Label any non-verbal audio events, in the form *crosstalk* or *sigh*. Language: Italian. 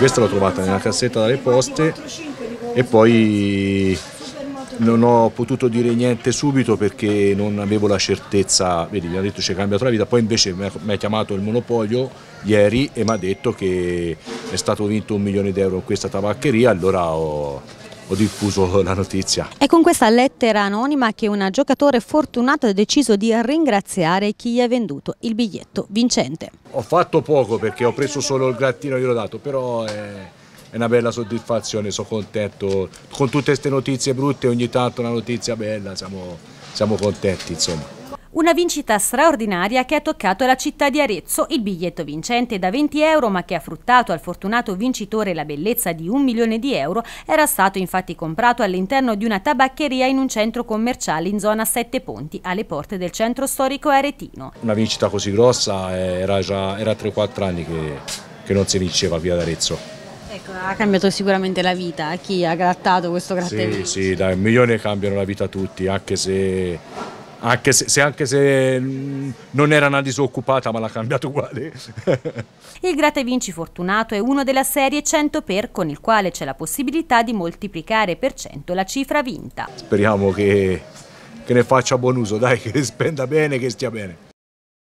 Questa l'ho trovata nella cassetta dalle poste e poi non ho potuto dire niente subito perché non avevo la certezza, vedi, mi ha detto ci è cambiato la vita, poi invece mi ha chiamato il monopolio ieri e mi ha detto che è stato vinto un milione di euro in questa tabaccheria, allora ho, ho diffuso la notizia. È con questa lettera anonima che una giocatore fortunata ha deciso di ringraziare chi gli ha venduto il biglietto vincente. Ho fatto poco perché ho preso solo il grattino che gliel'ho dato, però è è una bella soddisfazione, sono contento. Con tutte queste notizie brutte ogni tanto una notizia bella, siamo, siamo contenti insomma. Una vincita straordinaria che ha toccato la città di Arezzo, il biglietto vincente da 20 euro ma che ha fruttato al fortunato vincitore la bellezza di un milione di euro era stato infatti comprato all'interno di una tabaccheria in un centro commerciale in zona Sette Ponti, alle porte del centro storico aretino. Una vincita così grossa eh, era già 3-4 anni che, che, non si vinceva via d'Arezzo. Ecco, ha cambiato sicuramente la vita a chi ha grattato questo grattato. Sì, sì, dai, un milione cambiano la vita a tutti, anche se anche se, se, anche se mm, non era una disoccupata ma l'ha cambiato uguale. *laughs* il Grate Vinci Fortunato è uno della serie 100 per con il quale c'è la possibilità di moltiplicare per 100 la cifra vinta. Speriamo che, che ne faccia buon uso, dai, *laughs* che spenda bene, che stia bene.